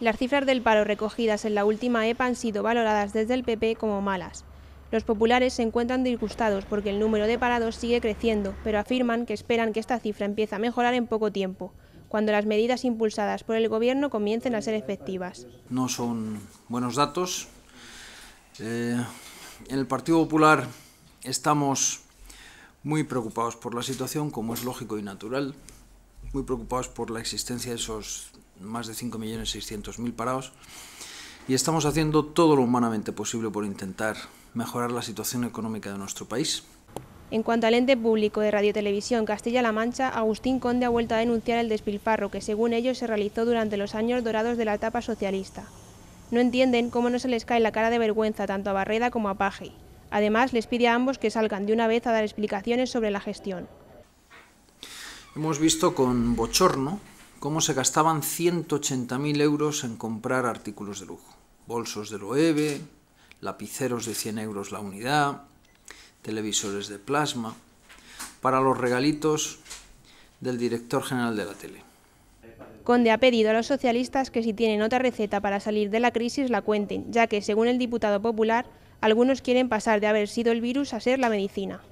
Las cifras del paro recogidas en la última EPA han sido valoradas desde el PP como malas. Los populares se encuentran disgustados porque el número de parados sigue creciendo, pero afirman que esperan que esta cifra empiece a mejorar en poco tiempo, cuando las medidas impulsadas por el Gobierno comiencen a ser efectivas. No son buenos datos. Eh, en el Partido Popular estamos muy preocupados por la situación, como es lógico y natural, muy preocupados por la existencia de esos más de 5.600.000 parados, y estamos haciendo todo lo humanamente posible por intentar mejorar la situación económica de nuestro país. En cuanto al ente público de Radio Castilla-La Mancha, Agustín Conde ha vuelto a denunciar el despilfarro que, según ellos, se realizó durante los años dorados de la etapa socialista. No entienden cómo no se les cae la cara de vergüenza tanto a Barreda como a Paje. Además, les pide a ambos que salgan de una vez a dar explicaciones sobre la gestión. Hemos visto con bochorno cómo se gastaban 180.000 euros en comprar artículos de lujo. Bolsos de Loewe, lapiceros de 100 euros la unidad, televisores de plasma, para los regalitos del director general de la tele. Conde ha pedido a los socialistas que si tienen otra receta para salir de la crisis la cuenten, ya que, según el diputado popular, algunos quieren pasar de haber sido el virus a ser la medicina.